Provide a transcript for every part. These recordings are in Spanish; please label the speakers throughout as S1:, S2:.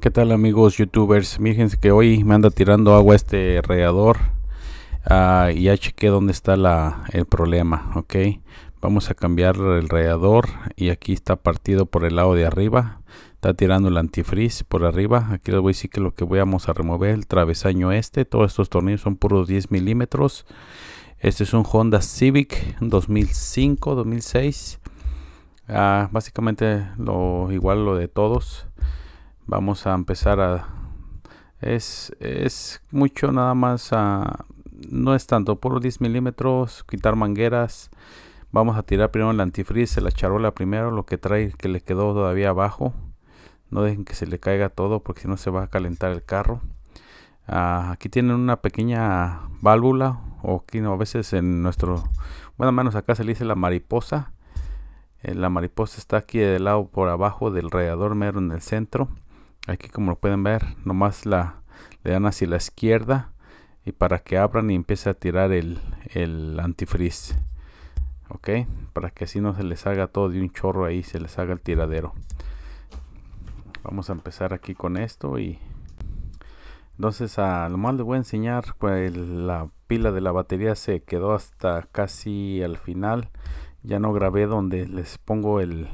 S1: ¿Qué tal amigos youtubers? Fíjense que hoy me anda tirando agua este radiador ah, y ya chequé dónde está el problema, ok. Vamos a cambiar el radiador y aquí está partido por el lado de arriba. Está tirando el antifreeze por arriba. Aquí les voy a decir que lo que vamos a remover el travesaño este. Todos estos tornillos son puros 10 milímetros. Este es un Honda Civic 2005-2006. Ah, básicamente lo igual lo de todos vamos a empezar a... Es, es mucho nada más No es tanto, por 10 milímetros, quitar mangueras. Vamos a tirar primero el antifreeze, la charola primero, lo que trae que le quedó todavía abajo. No dejen que se le caiga todo porque si no se va a calentar el carro. Ah, aquí tienen una pequeña válvula o aquí no, a veces en nuestro... Bueno, menos acá se le dice la mariposa. Eh, la mariposa está aquí del lado por abajo del radiador mero en el centro aquí como lo pueden ver nomás la le dan hacia la izquierda y para que abran y empiece a tirar el, el ok para que así no se les haga todo de un chorro ahí se les haga el tiradero vamos a empezar aquí con esto y entonces a lo más les voy a enseñar pues, la pila de la batería se quedó hasta casi al final ya no grabé donde les pongo el,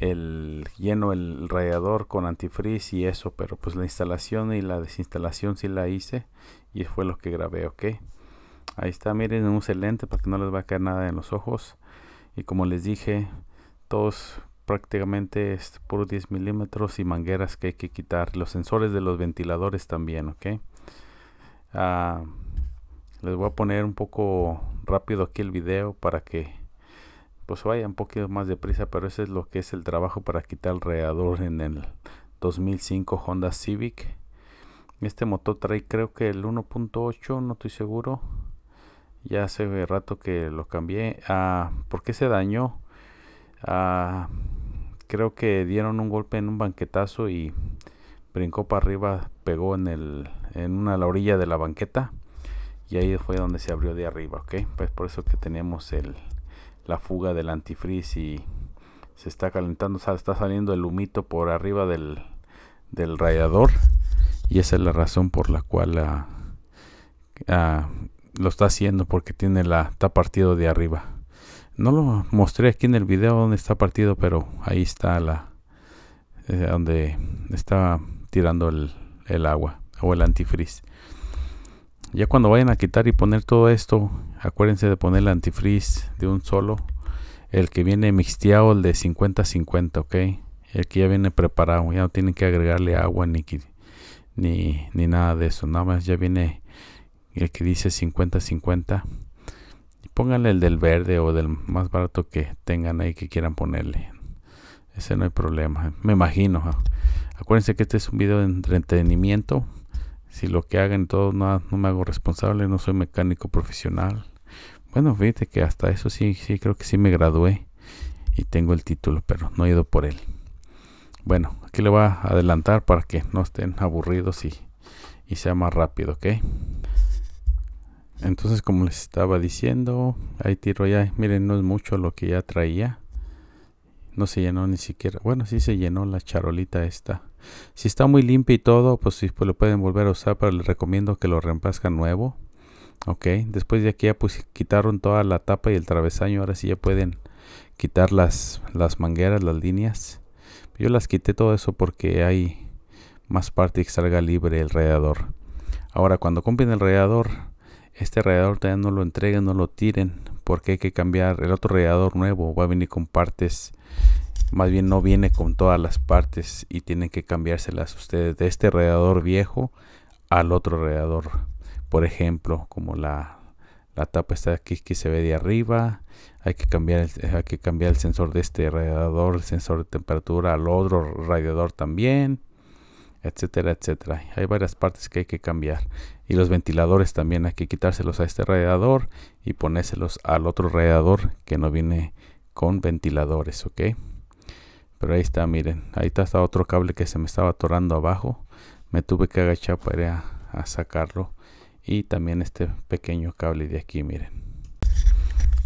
S1: el lleno el radiador con antifreeze y eso pero pues la instalación y la desinstalación sí la hice y fue lo que grabé ok ahí está miren un excelente para que no les va a caer nada en los ojos y como les dije todos prácticamente es puro 10 milímetros y mangueras que hay que quitar los sensores de los ventiladores también ok ah, les voy a poner un poco rápido aquí el video para que pues vaya un poquito más deprisa, pero ese es lo que es el trabajo para quitar el en el 2005 Honda Civic. Este motor trae creo que el 1.8, no estoy seguro. Ya hace rato que lo cambié. Ah, ¿Por qué se dañó? Ah, creo que dieron un golpe en un banquetazo y brincó para arriba, pegó en, el, en una la orilla de la banqueta. Y ahí fue donde se abrió de arriba, ¿ok? Pues por eso que tenemos el, la fuga del antifreeze y se está calentando, está saliendo el humito por arriba del, del radiador y esa es la razón por la cual ah, ah, lo está haciendo porque tiene la está partido de arriba no lo mostré aquí en el video donde está partido pero ahí está la eh, donde está tirando el, el agua o el antifreeze ya cuando vayan a quitar y poner todo esto, acuérdense de poner el antifreeze de un solo. El que viene mixteado, el de 50-50, ok. El que ya viene preparado, ya no tienen que agregarle agua ni, ni, ni nada de eso. Nada más ya viene el que dice 50-50. Pónganle el del verde o del más barato que tengan ahí que quieran ponerle. Ese no hay problema, me imagino. Acuérdense que este es un video de entretenimiento si lo que hagan todo no, me hago responsable, no soy mecánico profesional. Bueno, fíjate que hasta eso sí, sí, creo que sí me gradué y tengo el título, pero no he ido por él. Bueno, aquí le voy a adelantar para que no estén aburridos y, y sea más rápido, ¿ok? Entonces, como les estaba diciendo, ahí tiro ya, miren, no es mucho lo que ya traía. No se llenó ni siquiera, bueno, sí se llenó la charolita esta. Si está muy limpio y todo, pues si pues lo pueden volver a usar, pero les recomiendo que lo reemplazcan nuevo. Ok, después de aquí ya pues, quitaron toda la tapa y el travesaño, ahora sí ya pueden quitar las, las mangueras, las líneas. Yo las quité todo eso porque hay más parte que salga libre el radiador. Ahora cuando compren el radiador, este radiador todavía no lo entreguen, no lo tiren, porque hay que cambiar el otro radiador nuevo, va a venir con partes más bien no viene con todas las partes y tienen que cambiárselas ustedes de este radiador viejo al otro radiador. Por ejemplo, como la, tapa está aquí que se ve de arriba, hay que cambiar hay que cambiar el sensor de este radiador, el sensor de temperatura al otro radiador también, etcétera, etcétera. Hay varias partes que hay que cambiar. Y los ventiladores también hay que quitárselos a este radiador y ponérselos al otro radiador que no viene con ventiladores, ¿ok? Pero ahí está, miren. Ahí está, otro cable que se me estaba atorando abajo. Me tuve que agachar para a, sacarlo. Y también este pequeño cable de aquí, miren.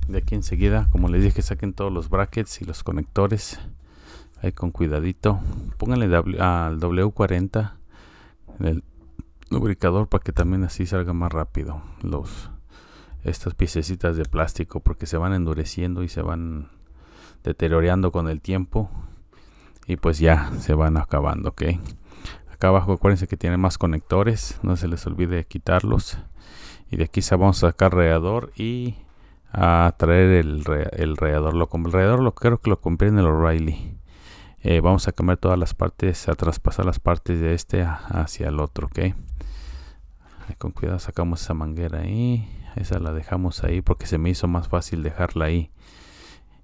S1: De aquí enseguida, como les dije, saquen todos los brackets y los conectores. Ahí con cuidadito. Pónganle al W40 el lubricador para que también así salga más rápido los estas piececitas de plástico porque se van endureciendo y se van deteriorando con el tiempo y pues ya se van acabando, ok. Acá abajo acuérdense que tiene más conectores, no se les olvide quitarlos. Y de aquí vamos a sacar radiador y a traer el, el radiador. Lo, el radiador lo creo que lo compré en el O'Reilly. Eh, vamos a cambiar todas las partes, a traspasar las partes de este hacia el otro, ok. Con cuidado sacamos esa manguera ahí. Esa la dejamos ahí porque se me hizo más fácil dejarla ahí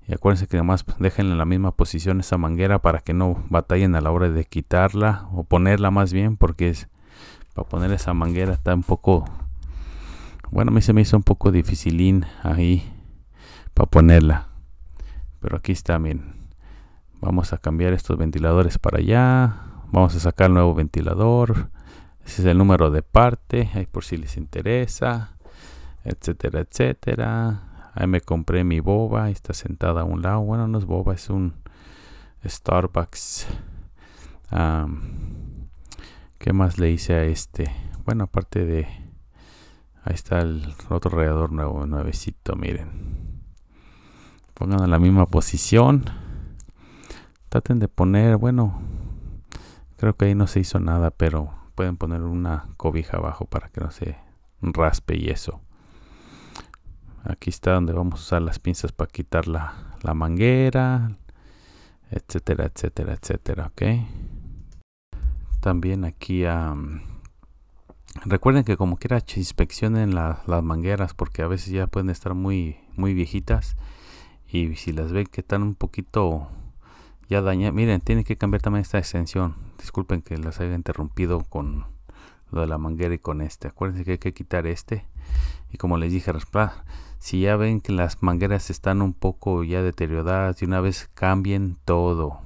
S1: y acuérdense que además dejen en la misma posición esa manguera para que no batallen a la hora de quitarla o ponerla más bien, porque es, para poner esa manguera está un poco, bueno, a mí se me hizo un poco dificilín ahí para ponerla. Pero aquí está, bien. Vamos a cambiar estos ventiladores para allá. Vamos a sacar el nuevo ventilador. Ese es el número de parte, ahí por si les interesa, etcétera, etcétera Ahí me compré mi boba. Está sentada a un lado. Bueno, no es boba, es un Starbucks. ¿Qué más le hice a este? Bueno, aparte de... Ahí está el otro radiador nuevo, nuevecito, miren. Pongan en la misma posición. Traten de poner, bueno, creo que ahí no se hizo nada, pero pueden poner una cobija abajo para que no se raspe y eso aquí está donde vamos a usar las pinzas para quitar la, manguera etcétera etcétera etcétera ok también aquí a recuerden que como quiera inspeccionen las mangueras porque a veces ya pueden estar muy muy viejitas y si las ven que están un poquito ya dañadas miren tienen que cambiar también esta extensión disculpen que las haya interrumpido con lo de la manguera y con este acuérdense que hay que quitar este y como les dije raspar si ya ven que las mangueras están un poco ya deterioradas, de una vez cambien todo,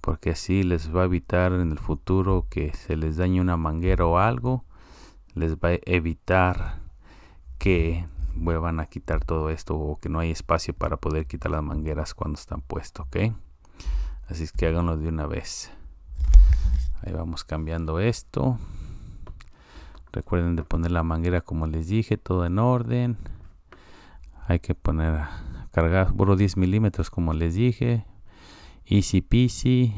S1: porque así les va a evitar en el futuro que se les dañe una manguera o algo, les va a evitar que vuelvan a quitar todo esto o que no hay espacio para poder quitar las mangueras cuando están puestas, ¿ok? Así es que háganlo de una vez. Ahí vamos cambiando esto. Recuerden de poner la manguera como les dije, todo en orden hay que poner a cargar por 10 milímetros como les dije easy peasy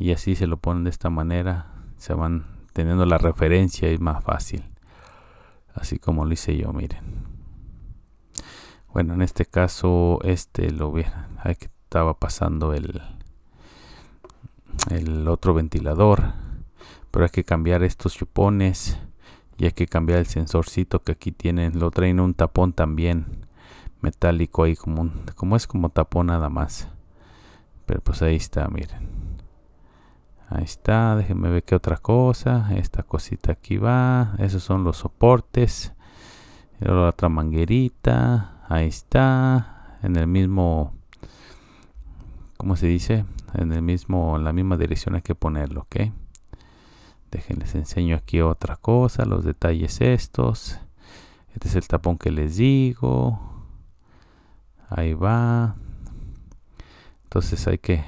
S1: y así se lo ponen de esta manera se van teniendo la referencia y más fácil así como lo hice yo miren bueno en este caso este lo vieron que estaba pasando el el otro ventilador pero hay que cambiar estos chupones y hay que cambiar el sensorcito que aquí tienen lo traen un tapón también metálico ahí como como es como tapón nada más pero pues ahí está miren ahí está déjenme ver qué otra cosa esta cosita aquí va esos son los soportes la otra manguerita ahí está en el mismo ¿cómo se dice? En el mismo, en la misma dirección hay que ponerlo, ¿ok? enseño aquí otra cosa, los detalles estos. Este es el tapón que les digo. Ahí va. Entonces hay que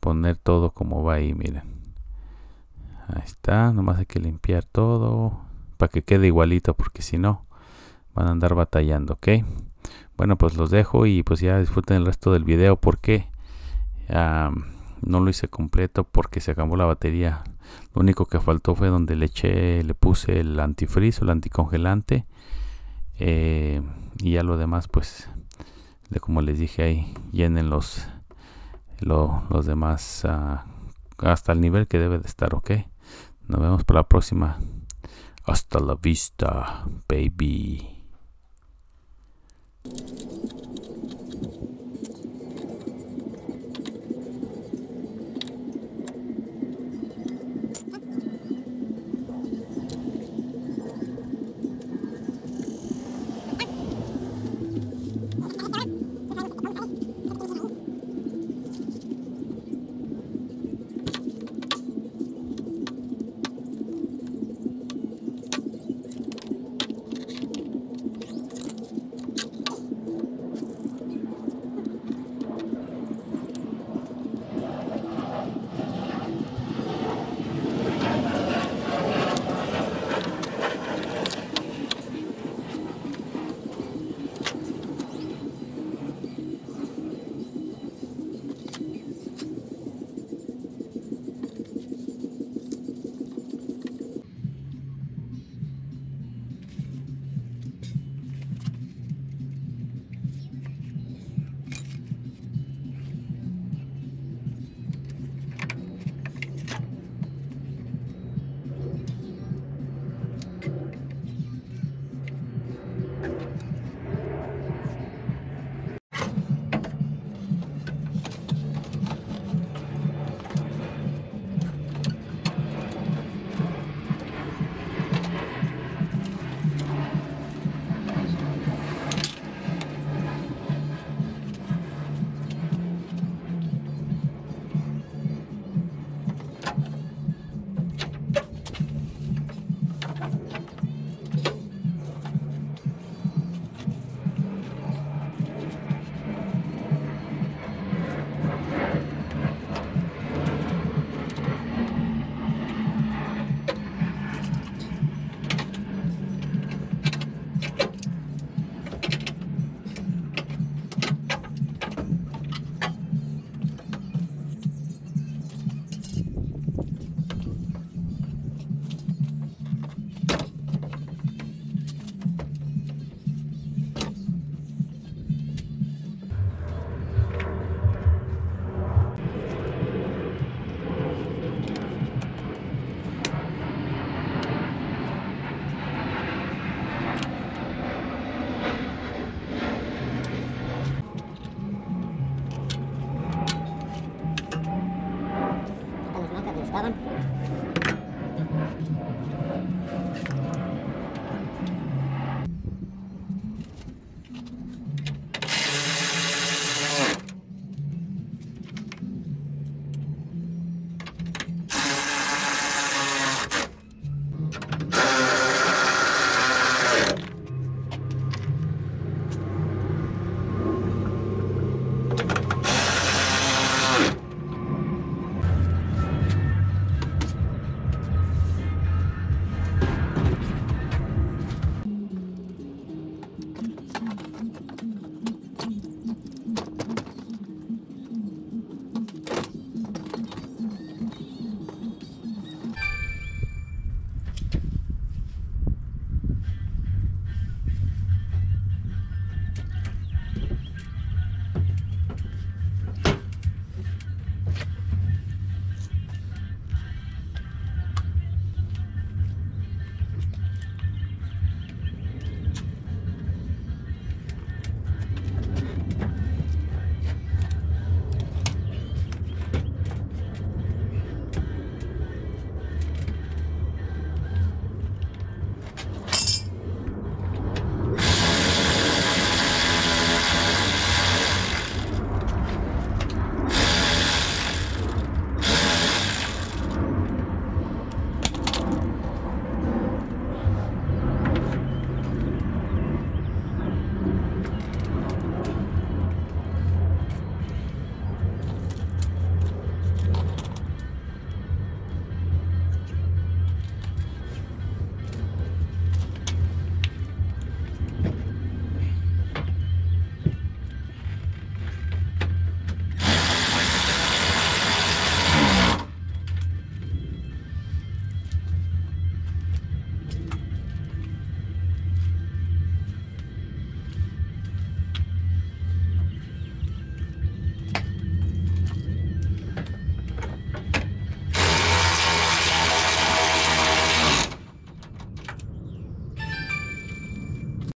S1: poner todo como va ahí, miren. Ahí está, nomás hay que limpiar todo para que quede igualito porque si no van a andar batallando, ¿ok? Bueno, pues los dejo y pues ya disfruten el resto del video porque ah, no lo hice completo porque se acabó la batería lo único que faltó fue donde le eché, le puse el antifrizo, el anticongelante. Eh, y ya lo demás, pues, de como les dije ahí, llenen los, los demás ah, hasta el nivel que debe de estar, ¿ok? Nos vemos para la próxima. Hasta la vista, baby.